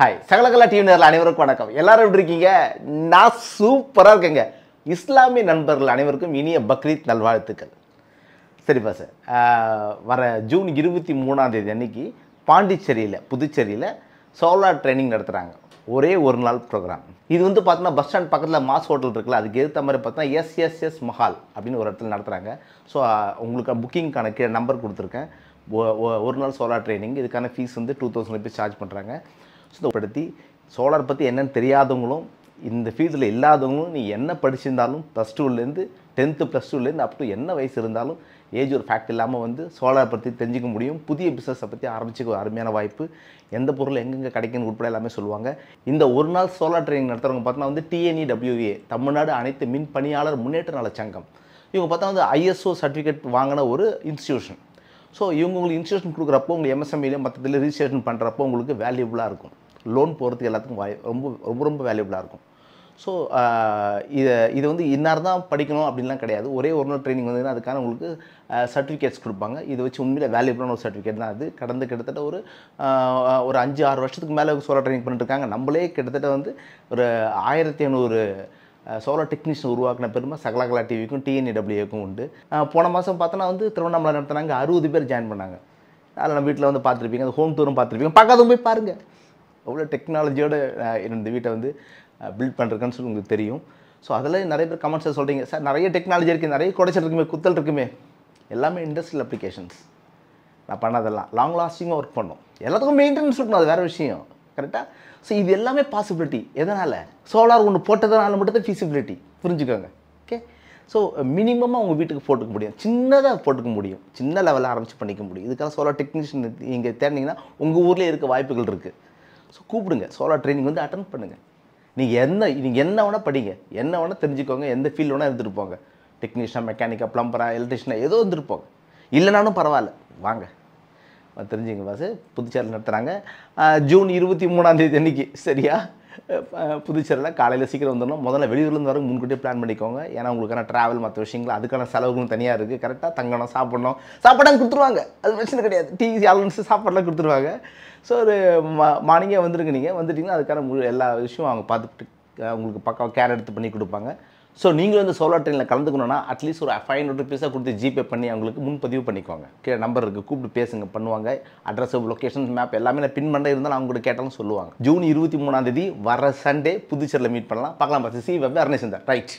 hi சகலகலா TV நேரில் அனைவருக்கும் வணக்கம் எல்லாரும் எப்படி இருக்கீங்க நான் சூப்பராக இருக்கேங்க இஸ்லாமிய நண்பர்கள் அனைவருக்கும் இனிய பக்ரீத் நல்வாழ்த்துக்கள் சரிப்பா சார் வர ஜூன் இருபத்தி மூணாம் தேதி அன்னைக்கு பாண்டிச்சேரியில் புதுச்சேரியில் சோலார் ட்ரைனிங் நடத்துகிறாங்க ஒரே ஒரு நாள் ப்ரோக்ராம் இது வந்து பார்த்தீங்கன்னா பஸ் ஸ்டாண்ட் பக்கத்தில் மாஸ் ஹோட்டல் இருக்குல்ல அதுக்கு ஏற்ற மாதிரி பார்த்தீங்கன்னா எஸ்எஸ்எஸ் மஹால் அப்படின்னு ஒரு இடத்துல நடத்துகிறாங்க ஸோ உங்களுக்கு புக்கிங்க்கான கீழே நம்பர் கொடுத்துருக்கேன் ஒரு நாள் சோலார் ட்ரைனிங் இதுக்கான ஃபீஸ் வந்து டூ தௌசண்ட் ருபீஸ் சார்ஜ் பண்ணுறாங்க சோலார் பற்றி என்னென்னு தெரியாதவங்களும் இந்த ஃபீல்டில் இல்லாதவங்களும் நீ என்ன படிச்சிருந்தாலும் ப்ளஸ் டூலேருந்து டென்த்து ப்ளஸ் டூலேருந்து அப் டூ என்ன வயசு இருந்தாலும் ஏஜ் ஒரு ஃபேக்ட் இல்லாமல் வந்து சோலார் பற்றி தெரிஞ்சிக்க முடியும் புதிய பிஸ்னஸை பற்றி ஆரம்பிச்சுக்க அருமையான வாய்ப்பு எந்த பொருள் எங்கெங்கே கிடைக்குன்னு உட்பட எல்லாமே சொல்லுவாங்க இந்த ஒரு நாள் சோலார் ட்ரைனிங் நடத்துகிறவங்க பார்த்தோன்னா வந்து டிஎன்இடபிள்யூஏ e தமிழ்நாடு அனைத்து மின் பணியாளர் முன்னேற்ற நல சங்கம் இவங்க பார்த்தா வந்து ஐஎஸ்ஓ சர்டிஃபிகேட் வாங்கின ஒரு இன்ஸ்டியூஷன் ஸோ இவங்க உங்களுக்கு இன்ஸ்டியூஷன் கொடுக்குறப்போ e உங்களுக்கு எம்எஸ்எம்இலையும் மற்றத்தில் ரிஜிஸ்ட்ரேஷன் பண்ணுறப்போ உங்களுக்கு வேல்யூபுளாக இருக்கும் லோன் போகிறதுக்கு எல்லாத்துக்கும் வாய் ரொம்ப ரொம்ப ரொம்ப வேல்யூபிளாக இருக்கும் ஸோ இதை இது வந்து இன்னார் தான் படிக்கணும் அப்படின்லாம் கிடையாது ஒரே ஒரு நாள் ட்ரைனிங் வந்ததுன்னா அதுக்கான உங்களுக்கு சர்டிஃபிகேட்ஸ் கொடுப்பாங்க இதை வச்சு உண்மையில் வேல்யூபிளான ஒரு சர்டிஃபிகேட் தான் அது கடந்த கிட்டத்தட்ட ஒரு ஒரு அஞ்சு ஆறு வருஷத்துக்கு மேலே சோலார் ட்ரைனிங் பண்ணிட்டுருக்காங்க நம்மளே கிட்டத்தட்ட வந்து ஒரு ஆயிரத்தி ஐநூறு சோலார் டெக்னீஷியன் உருவாக்கின பெருமை சகலகலா டிவிக்கும் டிஎன்இடபிள்யூக்கும் e உண்டு போன மாதம் பார்த்தோன்னா வந்து திருவண்ணாமலை நடத்தினாங்க அறுபது பேர் ஜாயின் பண்ணாங்க அதில் நம்ம வீட்டில் வந்து பார்த்துருப்பீங்க அந்த ஹோம் டூரும் பார்த்துருப்பீங்க பார்க்காத போய் பாருங்கள் எவ்வளோ டெக்னாலஜியோடு என்னோட வீட்டை வந்து பில்ட் பண்ணுறதுக்குன்னு சொல்லி உங்களுக்கு தெரியும் ஸோ அதில் நிறைய பேர் கமெண்ட்ஸில் சொல்கிறீங்க சார் நிறைய டெக்னாலஜி இருக்குது நிறைய குடைச்சல் இருக்குமே குத்தல் இருக்குமே எல்லாமே இண்டஸ்ட்ரியல் அப்ளிகேஷன்ஸ் நான் பண்ணதெல்லாம் லாங் லாஸ்டிங்காக ஒர்க் பண்ணோம் எல்லாத்துக்கும் மெயின்டெனன்ஸ் இருக்கணும் அது வேறு விஷயம் கரெக்டாக ஸோ இது எல்லாமே பாசிபிலிட்டி எதனால் சோலார் ஒன்று போட்டதுனால மட்டும் தான் புரிஞ்சுக்கோங்க ஓகே ஸோ மினிமமாக உங்கள் வீட்டுக்கு போட்டுக்க முடியும் சின்னதாக போட்டுக்க முடியும் சின்ன லெவலில் ஆரம்பித்து பண்ணிக்க முடியும் இதுக்காக சோலார் டெக்னீஷியன் நீங்கள் தேடினீங்கன்னா உங்கள் ஊரில் இருக்க வாய்ப்புகள் இருக்குது ஸோ கூப்பிடுங்க சோலார் ட்ரைனிங் வந்து அட்டன் பண்ணுங்கள் நீங்கள் என்ன நீங்கள் என்ன வேணால் படிங்க என்ன வேணால் தெரிஞ்சுக்கோங்க எந்த ஃபீல்டு வேணால் இருந்துருப்போங்க டெக்னீஷியனாக மெக்கானிக்கா ப்ளம்பராக எலக்ட்ரிஷனாக ஏதோ இருந்துருப்போங்க இல்லைனாலும் பரவாயில்ல வாங்க தெரிஞ்சுங்க பாசு புதுச்சேரியில் நடத்துகிறாங்க ஜூன் இருபத்தி மூணாந்தேதி அன்றைக்கி சரியா புதுச்சேரியில் காலையில் சீக்கிரம் வந்துடணும் முதல்ல வெளியூர்லேருந்து வர முன்கூட்டியே பிளான் பண்ணிக்கோங்க ஏன்னா உங்களுக்கான ட்ராவல் மற்ற விஷயங்கள் அதுக்கான செலவுகளும் தனியாக இருக்குது கரெக்டாக தங்கணும் சாப்பிடணும் சாப்பாடாங்க கொடுத்துருவாங்க அது பிரச்சனை கிடையாது டீ அலன்ஸு சாப்பாடெலாம் கொடுத்துருவாங்க ஸோ ஒரு மா மார்னிங்கே வந்துருங்க நீங்கள் வந்துட்டிங்கன்னா அதுக்கான எல்லா விஷயம் அவங்க பார்த்துட்டு உங்களுக்கு பக்கம் கேர் எடுத்து பண்ணி கொடுப்பாங்க ஸோ நீங்களும் இந்த சோலார் ட்ரெயினில் கலந்துக்கணும்னா அட்லீஸ்ட் ஒரு ஃபைவ் ஹண்ட்ரட் ருபீஸாக கொடுத்து ஜிபே பண்ணி அவங்களுக்கு முன்பதிவு பண்ணிக்கோங்க கீழே நம்பர் இருக்குது கூப்பிட்டு பேசுங்க பண்ணுவாங்க அட்ரஸ் லொக்கேஷன் மேப் எல்லாமே நான் பின் பண்ணுற இருந்தாலும் அவங்களுக்கு கேட்டாலும் சொல்லுவாங்க ஜூன் இருபத்தி மூணாம் தேதி வர சண்டே புதுச்சேரியில் மீட் பண்ணலாம் பார்க்கலாம் பார்த்து சி வெப் அர்ணேசந்தர் ரைட்